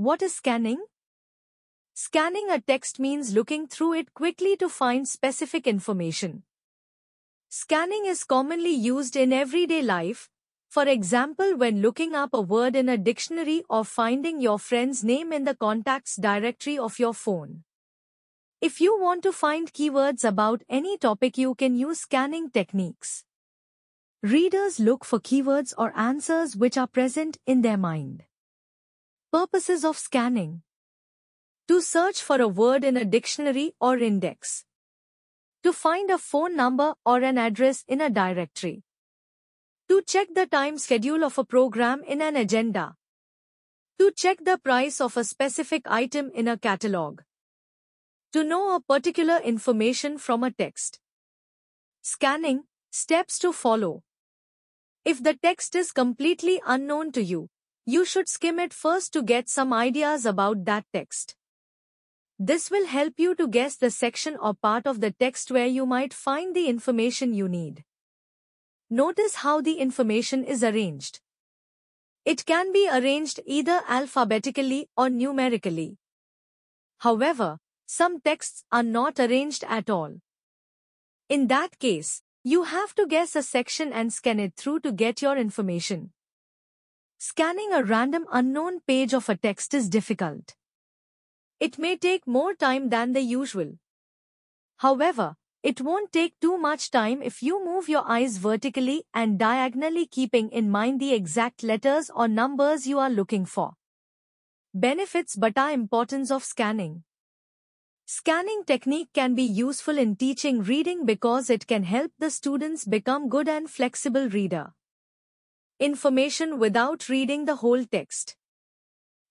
What is scanning? Scanning a text means looking through it quickly to find specific information. Scanning is commonly used in everyday life, for example when looking up a word in a dictionary or finding your friend's name in the contacts directory of your phone. If you want to find keywords about any topic you can use scanning techniques. Readers look for keywords or answers which are present in their mind. Purposes of scanning. To search for a word in a dictionary or index. To find a phone number or an address in a directory. To check the time schedule of a program in an agenda. To check the price of a specific item in a catalog. To know a particular information from a text. Scanning, steps to follow. If the text is completely unknown to you, you should skim it first to get some ideas about that text. This will help you to guess the section or part of the text where you might find the information you need. Notice how the information is arranged. It can be arranged either alphabetically or numerically. However, some texts are not arranged at all. In that case, you have to guess a section and scan it through to get your information. Scanning a random unknown page of a text is difficult. It may take more time than the usual. However, it won't take too much time if you move your eyes vertically and diagonally keeping in mind the exact letters or numbers you are looking for. Benefits are Importance of Scanning Scanning technique can be useful in teaching reading because it can help the students become good and flexible reader information without reading the whole text.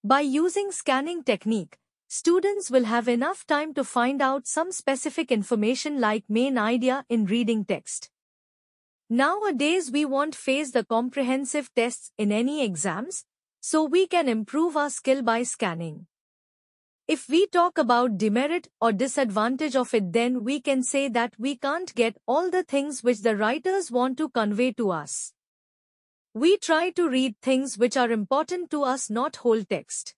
By using scanning technique, students will have enough time to find out some specific information like main idea in reading text. Nowadays we won't face the comprehensive tests in any exams, so we can improve our skill by scanning. If we talk about demerit or disadvantage of it then we can say that we can't get all the things which the writers want to convey to us. We try to read things which are important to us not whole text.